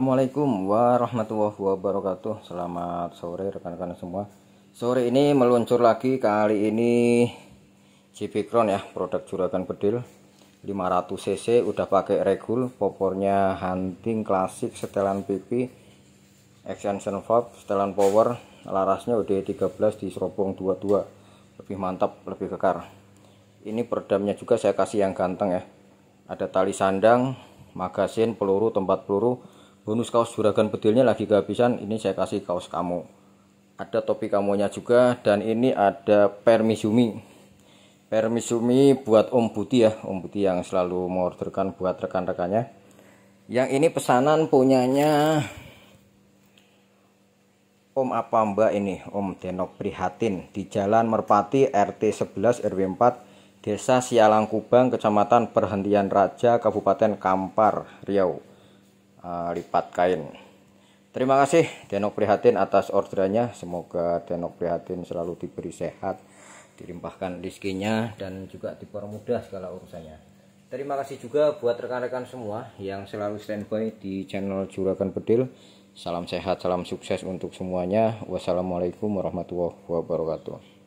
Assalamualaikum warahmatullahi wabarakatuh Selamat sore rekan-rekan semua Sore ini meluncur lagi Kali ini CB Crown ya Produk juragan bedil 500cc udah pakai regul Popornya hunting klasik Setelan pipi Extension fob setelan power Larasnya udah 13 di seropong 22 Lebih mantap, lebih kekar Ini peredamnya juga saya kasih yang ganteng ya Ada tali sandang Magasin, peluru, tempat peluru bonus kaos juragan bedilnya lagi kehabisan ini saya kasih kaos kamu ada topi kamunya juga dan ini ada permisumi permisumi buat om Buti ya om Buti yang selalu mengorderkan buat rekan-rekannya yang ini pesanan punyanya Om apa mbak ini Om Denok Prihatin di Jalan Merpati RT 11 RW 4 Desa Sialang Kubang Kecamatan Perhentian Raja Kabupaten Kampar Riau Eh, lipat kain. Terima kasih Denok Prihatin atas orderannya. Semoga Denok Prihatin selalu diberi sehat, dilimpahkan rezekinya dan juga dipermudah segala urusannya. Terima kasih juga buat rekan-rekan semua yang selalu standby di channel Juragan Bedil. Salam sehat, salam sukses untuk semuanya. Wassalamualaikum warahmatullahi wabarakatuh.